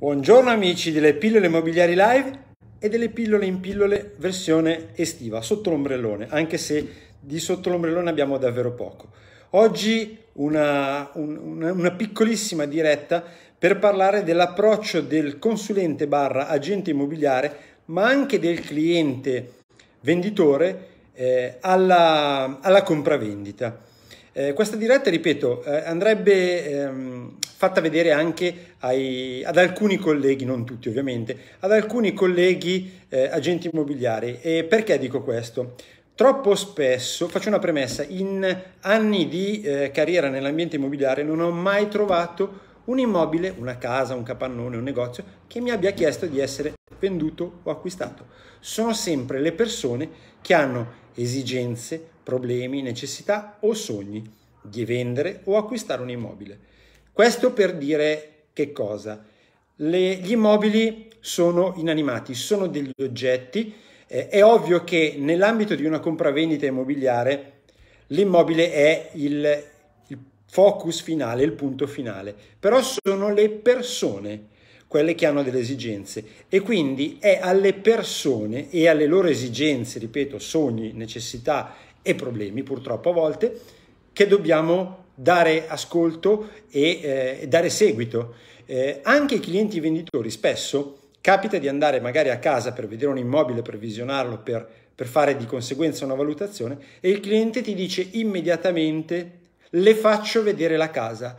Buongiorno amici delle pillole immobiliari live e delle pillole in pillole versione estiva sotto l'ombrellone, anche se di sotto l'ombrellone abbiamo davvero poco. Oggi una, un, una, piccolissima diretta per parlare dell'approccio del consulente barra agente immobiliare, ma anche del cliente venditore eh, alla, alla compravendita. Eh, questa diretta, ripeto, eh, andrebbe ehm, fatta vedere anche ai, ad alcuni colleghi, non tutti ovviamente, ad alcuni colleghi eh, agenti immobiliari. E perché dico questo? Troppo spesso, faccio una premessa, in anni di eh, carriera nell'ambiente immobiliare non ho mai trovato un immobile, una casa, un capannone, un negozio che mi abbia chiesto di essere venduto o acquistato. Sono sempre le persone che hanno esigenze, problemi, necessità o sogni di vendere o acquistare un immobile. Questo per dire che cosa? Le, gli immobili sono inanimati, sono degli oggetti. Eh, è ovvio che nell'ambito di una compravendita immobiliare l'immobile è il, il focus finale, il punto finale, però sono le persone quelle che hanno delle esigenze e quindi è alle persone e alle loro esigenze, ripeto, sogni, necessità e problemi purtroppo a volte che dobbiamo dare ascolto e eh, dare seguito. Eh, anche i clienti venditori spesso capita di andare magari a casa per vedere un immobile, per visionarlo, per, per fare di conseguenza una valutazione e il cliente ti dice immediatamente le faccio vedere la casa.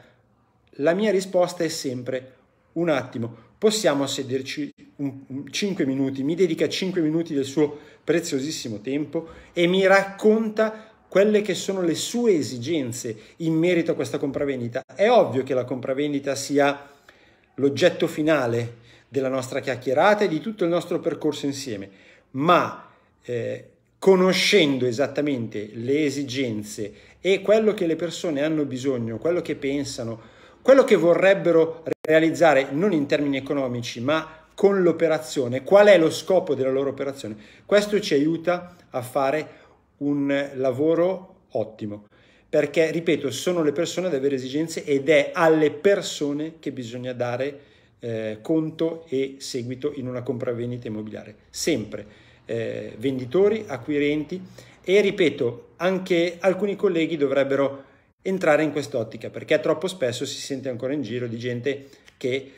La mia risposta è sempre un attimo, possiamo sederci un, un 5 minuti, mi dedica 5 minuti del suo preziosissimo tempo e mi racconta quelle che sono le sue esigenze in merito a questa compravendita. È ovvio che la compravendita sia l'oggetto finale della nostra chiacchierata e di tutto il nostro percorso insieme, ma eh, conoscendo esattamente le esigenze e quello che le persone hanno bisogno, quello che pensano, quello che vorrebbero realizzare non in termini economici, ma con l'operazione, qual è lo scopo della loro operazione. Questo ci aiuta a fare un lavoro ottimo, perché, ripeto, sono le persone ad avere esigenze ed è alle persone che bisogna dare eh, conto e seguito in una compravendita immobiliare, sempre eh, venditori, acquirenti e, ripeto, anche alcuni colleghi dovrebbero entrare in quest'ottica perché troppo spesso si sente ancora in giro di gente che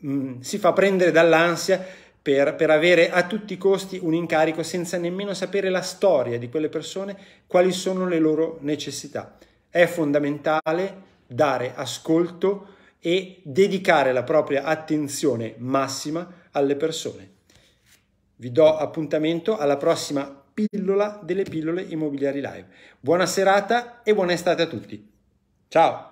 mh, mm, si fa prendere dall'ansia per, per, avere a tutti i costi un incarico senza nemmeno sapere la storia di quelle persone, quali sono le loro necessità. È fondamentale dare ascolto e dedicare la propria attenzione massima alle persone. Vi do appuntamento alla prossima pillola delle pillole immobiliari live. Buona serata e buona estate a tutti. Ciao!